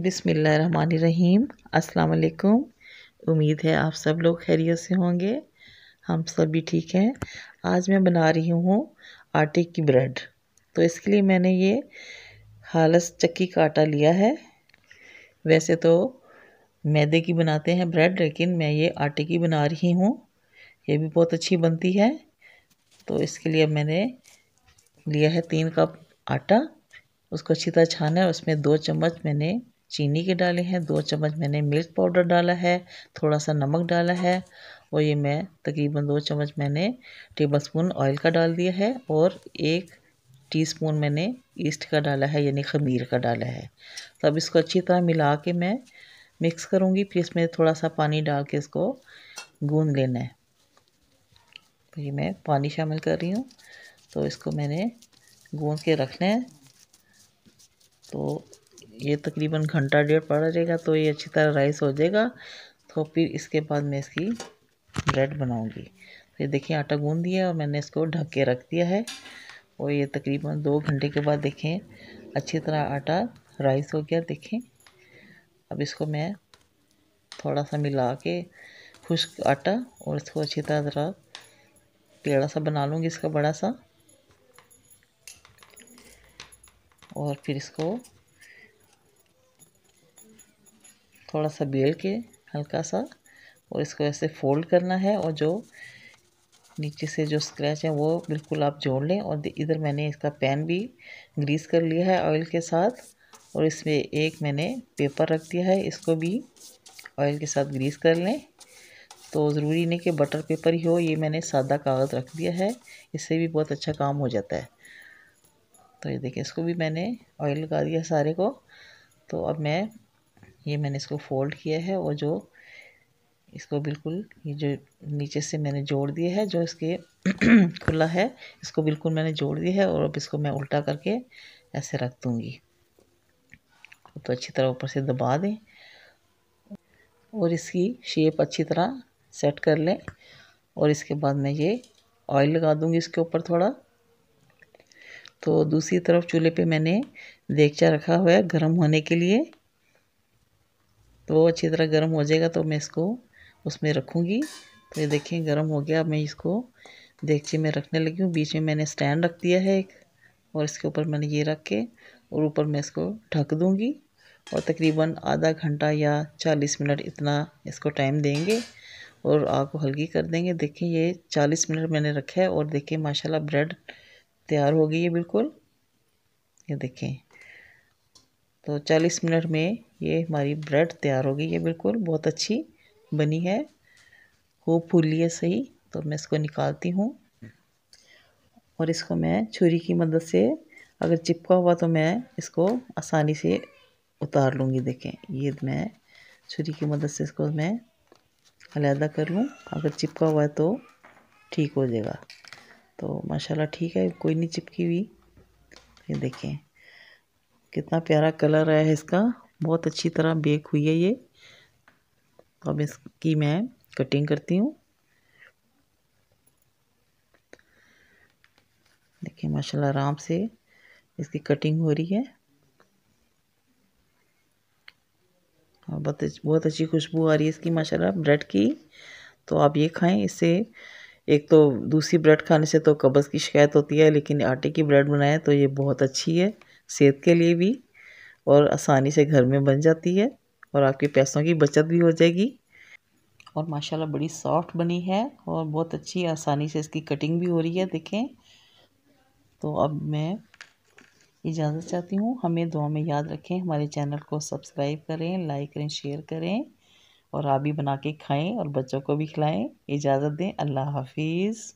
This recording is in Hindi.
बिसमीम अस्सलाम उम्मीद है आप सब लोग खैरियत से होंगे हम सब भी ठीक हैं आज मैं बना रही हूँ आटे की ब्रेड तो इसके लिए मैंने ये खालस चक्की का आटा लिया है वैसे तो मैदे की बनाते हैं ब्रेड लेकिन मैं ये आटे की बना रही हूँ ये भी बहुत अच्छी बनती है तो इसके लिए मैंने लिया है तीन कप आटा उसको अच्छी तरह छाना है उसमें दो चम्मच मैंने चीनी के डाले हैं दो चम्मच मैंने मिल्क पाउडर डाला है थोड़ा सा नमक डाला है और ये मैं तकरीबन दो चम्मच मैंने टेबल स्पून ऑयल का डाल दिया है और एक टीस्पून मैंने ईस्ट का डाला है यानी खमीर का डाला है तो अब इसको अच्छी तरह मिला के मैं मिक्स करूँगी फिर इसमें थोड़ा सा पानी डाल के इसको गूंद लेना है तो ये मैं पानी शामिल कर रही हूँ तो इसको मैंने गूंद के रखना है तो ये तकरीबन घंटा डेढ़ पड़ा रहेगा तो ये अच्छी तरह राइस हो जाएगा तो फिर इसके बाद मैं इसकी ब्रेड बनाऊंगी तो ये देखिए आटा गूँध दिया और मैंने इसको ढक के रख दिया है और ये तकरीबन दो घंटे के बाद देखें अच्छी तरह आटा राइस हो गया देखें अब इसको मैं थोड़ा सा मिला के खुश्क आटा और इसको अच्छी तरह ज़रा पेड़ा सा बना लूँगी इसका बड़ा सा और फिर इसको थोड़ा सा बेल के हल्का सा और इसको ऐसे फोल्ड करना है और जो नीचे से जो स्क्रैच है वो बिल्कुल आप जोड़ लें और इधर मैंने इसका पैन भी ग्रीस कर लिया है ऑयल के साथ और इसमें एक मैंने पेपर रख दिया है इसको भी ऑयल के साथ ग्रीस कर लें तो ज़रूरी नहीं कि बटर पेपर ही हो ये मैंने सादा कागज़ रख दिया है इससे भी बहुत अच्छा काम हो जाता है तो ये देखिए इसको भी मैंने ऑयल लगा दिया सारे को तो अब मैं ये मैंने इसको फोल्ड किया है और जो इसको बिल्कुल ये जो नीचे से मैंने जोड़ दिया है जो इसके खुला है इसको बिल्कुल मैंने जोड़ दिया है और अब इसको मैं उल्टा करके ऐसे रख दूँगी तो अच्छी तरह ऊपर से दबा दें और इसकी शेप अच्छी तरह सेट कर लें और इसके बाद मैं ये ऑयल लगा दूँगी इसके ऊपर थोड़ा तो दूसरी तरफ चूल्हे पे मैंने देखचा रखा हुआ है गर्म होने के लिए तो वो अच्छी तरह गर्म हो जाएगा तो मैं इसको उसमें रखूँगी तो ये देखें गर्म हो गया अब मैं इसको देखिए मैं रखने लगी हूँ बीच में मैंने स्टैंड रख दिया है एक और इसके ऊपर मैंने ये रख के और ऊपर मैं इसको ढक दूँगी और तकरीबन आधा घंटा या चालीस मिनट इतना इसको टाइम देंगे और आग को हल्की कर देंगे देखें ये चालीस मिनट मैंने रखा है और देखें माशाल्लाह ब्रेड तैयार हो गई है बिल्कुल ये देखें तो 40 मिनट में ये हमारी ब्रेड तैयार होगी ये बिल्कुल बहुत अच्छी बनी है वो फूली है सही तो मैं इसको निकालती हूँ और इसको मैं छुरी की मदद से अगर चिपका हुआ तो मैं इसको आसानी से उतार लूँगी देखें ये मैं छुरी की मदद से इसको मैं अलहदा कर लूँ अगर चिपका हुआ है तो ठीक हो जाएगा तो माशाल्लाह ठीक है कोई नहीं चिपकी हुई ये देखें कितना प्यारा कलर आया है इसका बहुत अच्छी तरह बेक हुई है ये अब इसकी मैं कटिंग करती हूँ देखिए माशाल्लाह आराम से इसकी कटिंग हो रही है और बहुत बहुत अच्छी खुशबू आ रही है इसकी माशाल्लाह ब्रेड की तो आप ये खाएं इससे एक तो दूसरी ब्रेड खाने से तो कब्ज़ की शिकायत होती है लेकिन आटे की ब्रेड बनाएं तो ये बहुत अच्छी है सेहत के लिए भी और आसानी से घर में बन जाती है और आपके पैसों की बचत भी हो जाएगी और माशाल्लाह बड़ी सॉफ्ट बनी है और बहुत अच्छी आसानी से इसकी कटिंग भी हो रही है देखें तो अब मैं इजाज़त चाहती हूँ हमें दुआ में याद रखें हमारे चैनल को सब्सक्राइब करें लाइक करें शेयर करें और आप भी बना के खाएं और बच्चों को भी खिलाएं इजाज़त दें अल्लाह हाफिज़